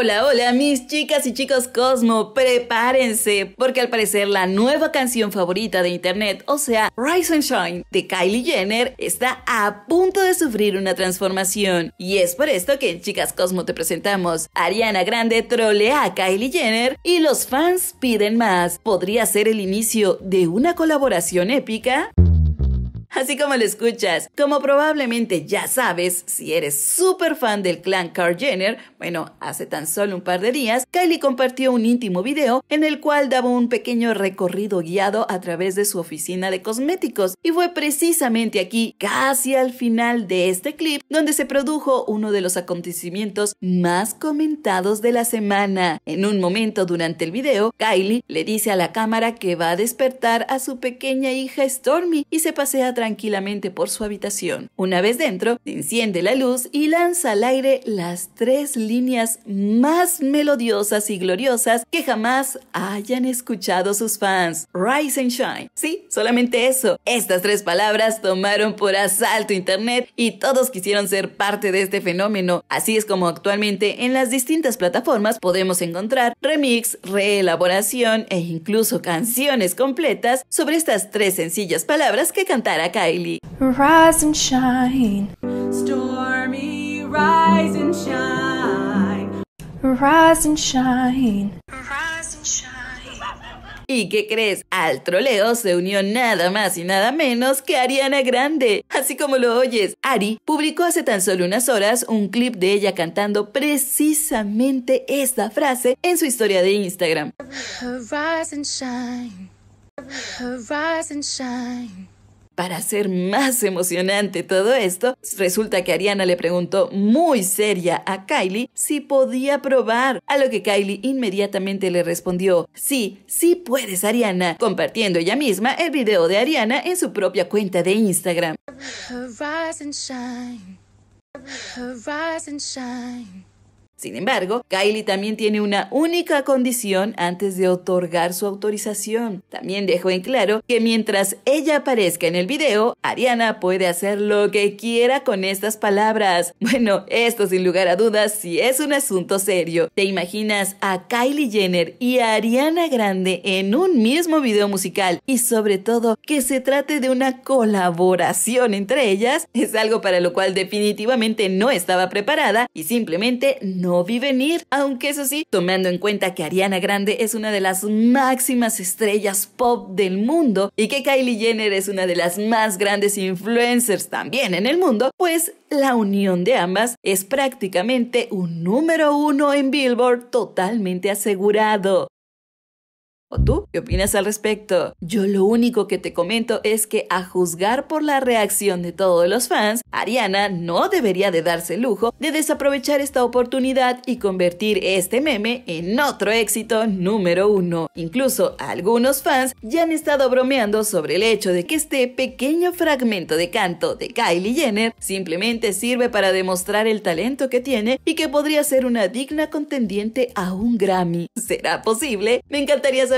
Hola, hola mis chicas y chicos Cosmo, prepárense, porque al parecer la nueva canción favorita de internet, o sea, Rise and Shine de Kylie Jenner, está a punto de sufrir una transformación. Y es por esto que en Chicas Cosmo te presentamos, Ariana Grande trolea a Kylie Jenner y los fans piden más. ¿Podría ser el inicio de una colaboración épica? Así como lo escuchas, como probablemente ya sabes, si eres súper fan del clan Carl Jenner, bueno, hace tan solo un par de días, Kylie compartió un íntimo video en el cual daba un pequeño recorrido guiado a través de su oficina de cosméticos y fue precisamente aquí, casi al final de este clip, donde se produjo uno de los acontecimientos más comentados de la semana. En un momento durante el video, Kylie le dice a la cámara que va a despertar a su pequeña hija Stormy y se pasea tranquilamente por su habitación. Una vez dentro, enciende la luz y lanza al aire las tres líneas más melodiosas y gloriosas que jamás hayan escuchado sus fans. Rise and Shine. Sí, solamente eso. Estas tres palabras tomaron por asalto Internet y todos quisieron ser parte de este fenómeno. Así es como actualmente en las distintas plataformas podemos encontrar remix, reelaboración e incluso canciones completas sobre estas tres sencillas palabras que cantara Kylie. Rise and shine. Rise and shine. Rise and shine. ¿Y qué crees? Al troleo se unió nada más y nada menos que Ariana Grande. Así como lo oyes, Ari publicó hace tan solo unas horas un clip de ella cantando precisamente esta frase en su historia de Instagram. Rise and shine. Rise and shine. Para hacer más emocionante todo esto, resulta que Ariana le preguntó muy seria a Kylie si podía probar, a lo que Kylie inmediatamente le respondió, sí, sí puedes Ariana, compartiendo ella misma el video de Ariana en su propia cuenta de Instagram. Sin embargo, Kylie también tiene una única condición antes de otorgar su autorización. También dejó en claro que mientras ella aparezca en el video, Ariana puede hacer lo que quiera con estas palabras. Bueno, esto sin lugar a dudas si es un asunto serio. ¿Te imaginas a Kylie Jenner y a Ariana Grande en un mismo video musical y sobre todo que se trate de una colaboración entre ellas? Es algo para lo cual definitivamente no estaba preparada y simplemente no no vi venir, aunque eso sí, tomando en cuenta que Ariana Grande es una de las máximas estrellas pop del mundo y que Kylie Jenner es una de las más grandes influencers también en el mundo, pues la unión de ambas es prácticamente un número uno en Billboard totalmente asegurado. ¿O tú? ¿Qué opinas al respecto? Yo lo único que te comento es que a juzgar por la reacción de todos los fans, Ariana no debería de darse el lujo de desaprovechar esta oportunidad y convertir este meme en otro éxito número uno. Incluso algunos fans ya han estado bromeando sobre el hecho de que este pequeño fragmento de canto de Kylie Jenner simplemente sirve para demostrar el talento que tiene y que podría ser una digna contendiente a un Grammy. ¿Será posible? Me encantaría saber